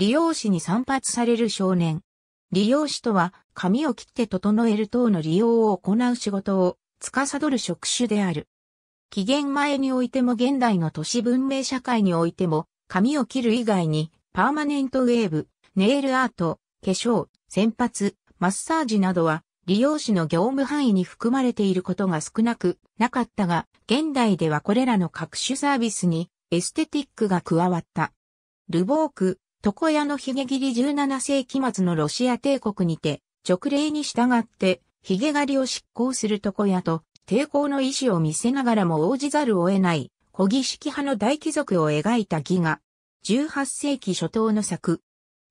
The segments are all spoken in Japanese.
理容師に散髪される少年。理容師とは、髪を切って整える等の利用を行う仕事を、司る職種である。紀元前においても現代の都市文明社会においても、髪を切る以外に、パーマネントウェーブ、ネイルアート、化粧、洗髪、マッサージなどは、理容師の業務範囲に含まれていることが少なくなかったが、現代ではこれらの各種サービスにエステティックが加わった。ルボーク、床屋の髭切り17世紀末のロシア帝国にて、直令に従って、髭狩りを執行する床屋と、抵抗の意志を見せながらも応じざるを得ない、古儀式派の大貴族を描いた儀が、18世紀初頭の作。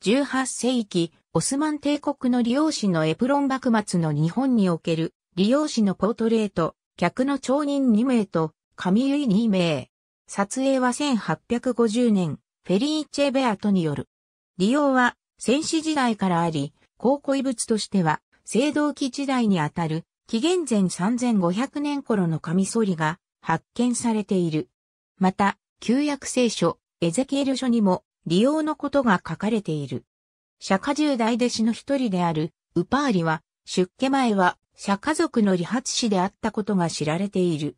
18世紀、オスマン帝国の利用紙のエプロン幕末の日本における、利用紙のポートレート、客の町人2名と、上結2名。撮影は1850年、フェリーチェ・ベアトによる。利用は戦士時代からあり、考古遺物としては、青銅器時代にあたる、紀元前3500年頃のカミソリが発見されている。また、旧約聖書、エゼケール書にも、利用のことが書かれている。釈迦十大弟子の一人である、ウパーリは、出家前は、釈迦族の理髪師であったことが知られている。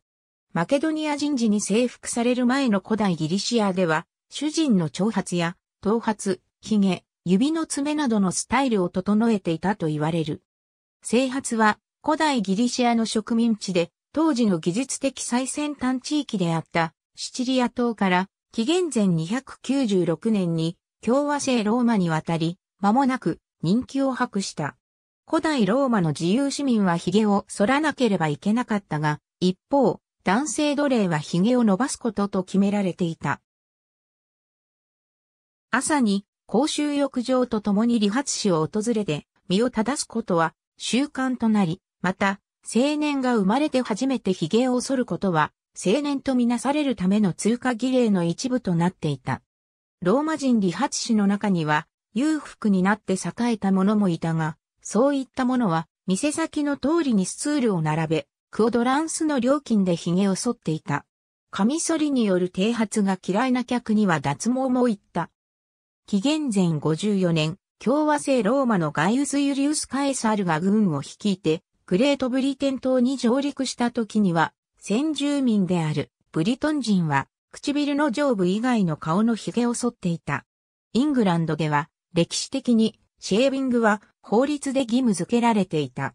マケドニア人事に征服される前の古代ギリシアでは、主人の長髪や、頭髪、髭、指の爪などのスタイルを整えていたと言われる。生髪は古代ギリシアの植民地で当時の技術的最先端地域であったシチリア島から紀元前296年に共和制ローマに渡り間もなく人気を博した。古代ローマの自由市民は髭を剃らなければいけなかったが、一方、男性奴隷は髭を伸ばすことと決められていた。朝に公衆浴場と共に理髪師を訪れて身を正すことは習慣となり、また、青年が生まれて初めて髭を剃ることは、青年とみなされるための通過儀礼の一部となっていた。ローマ人理髪師の中には、裕福になって栄えた者もいたが、そういった者は、店先の通りにスツールを並べ、クオドランスの料金で髭を剃っていた。カミソリによる剃髪が嫌いな客には脱毛もいった。紀元前54年、共和制ローマのガイウス・ユリウス・カエサルが軍を率いて、グレートブリテン島に上陸した時には、先住民であるブリトン人は、唇の上部以外の顔の髭を剃っていた。イングランドでは、歴史的に、シェービングは法律で義務付けられていた。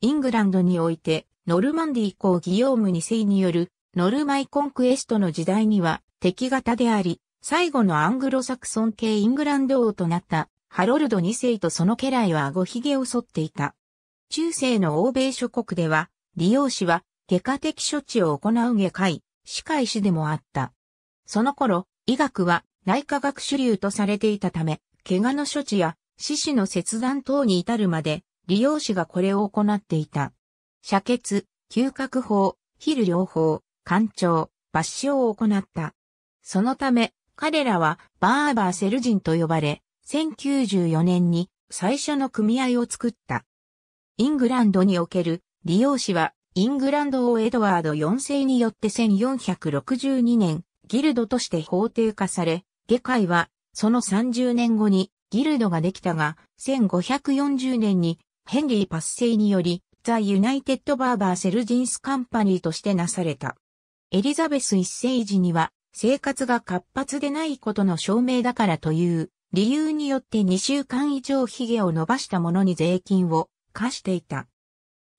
イングランドにおいて、ノルマンディ以降ギヨーム2世による、ノルマイコンクエストの時代には、敵型であり、最後のアングロサクソン系イングランド王となったハロルド2世とその家来は顎ひげを剃っていた。中世の欧米諸国では、利用士は外科的処置を行う外科医、歯科医師でもあった。その頃、医学は内科学主流とされていたため、怪我の処置や四肢の切断等に至るまで、利用士がこれを行っていた。射血、嗅覚法、ヒル療法、肝腸、抜歯を行った。そのため、彼らはバーバーセル人と呼ばれ、1094年に最初の組合を作った。イングランドにおける利用士は、イングランド王エドワード4世によって1462年、ギルドとして法定化され、下界は、その30年後にギルドができたが、1540年にヘンリー・パッセイにより、ザ・ユナイテッド・バーバー・セルジンス・カンパニーとしてなされた。エリザベス一世時には、生活が活発でないことの証明だからという理由によって2週間以上髭を伸ばした者に税金を課していた。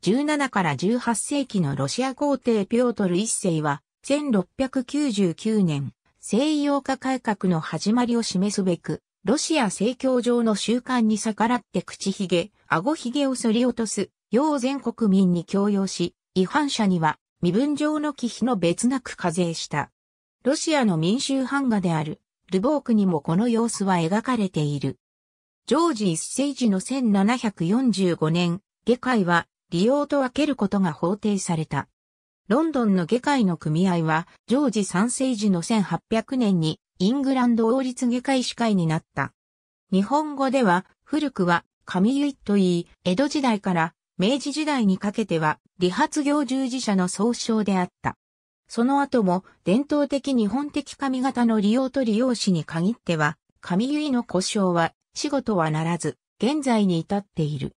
17から18世紀のロシア皇帝ピョートル一世は1699年西洋化改革の始まりを示すべくロシア正教上の習慣に逆らって口髭、顎髭を剃り落とす、よう全国民に強要し、違反者には身分上の忌避の別なく課税した。ロシアの民衆版画である、ルボークにもこの様子は描かれている。ジョージ一世時の1745年、下界は利用と分けることが法定された。ロンドンの下界の組合は、ジョージ三世時の1800年にイングランド王立下界司会になった。日本語では、古くは、神いといい、江戸時代から明治時代にかけては、理髪業従事者の総称であった。その後も伝統的日本的髪型の利用と利用紙に限っては、髪結いの故障は仕事はならず、現在に至っている。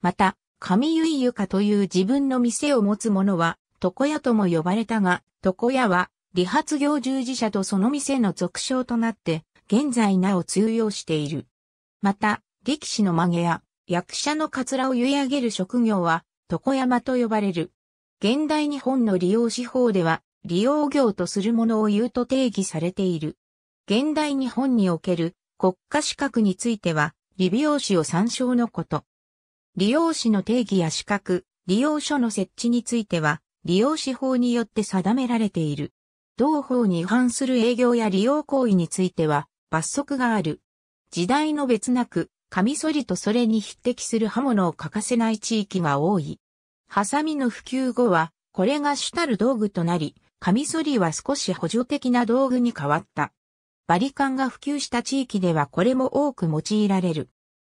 また、髪結い床という自分の店を持つ者は、床屋とも呼ばれたが、床屋は、理髪業従事者とその店の俗称となって、現在なお通用している。また、力士の曲げや、役者のかつらを結い上げる職業は、床山と呼ばれる。現代日本の利用司法では、利用業とするものを言うと定義されている。現代日本における国家資格については、理美容師を参照のこと。利用師の定義や資格、利用書の設置については、利用師法によって定められている。同法に違反する営業や利用行為については、罰則がある。時代の別なく、カミソリとそれに匹敵する刃物を欠かせない地域が多い。ハサミの普及後は、これが主たる道具となり、カミソリは少し補助的な道具に変わった。バリカンが普及した地域ではこれも多く用いられる。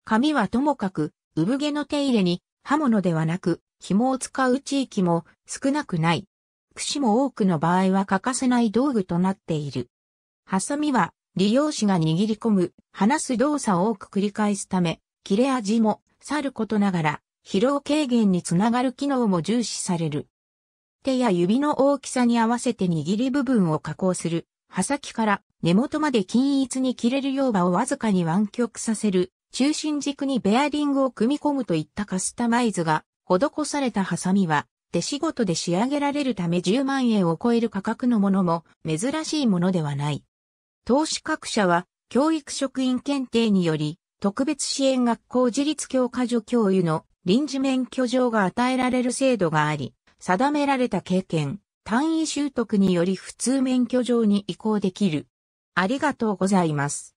紙はともかく、産毛の手入れに刃物ではなく、紐を使う地域も少なくない。櫛も多くの場合は欠かせない道具となっている。ハサミは利用紙が握り込む、離す動作を多く繰り返すため、切れ味もさることながら疲労軽減につながる機能も重視される。手や指の大きさに合わせて握り部分を加工する、刃先から根元まで均一に切れるよう刃をわずかに湾曲させる、中心軸にベアリングを組み込むといったカスタマイズが施されたハサミは、手仕事で仕上げられるため10万円を超える価格のものも珍しいものではない。投資各社は教育職員検定により特別支援学校自立教科助教諭の臨時免許状が与えられる制度があり、定められた経験、単位習得により普通免許状に移行できる。ありがとうございます。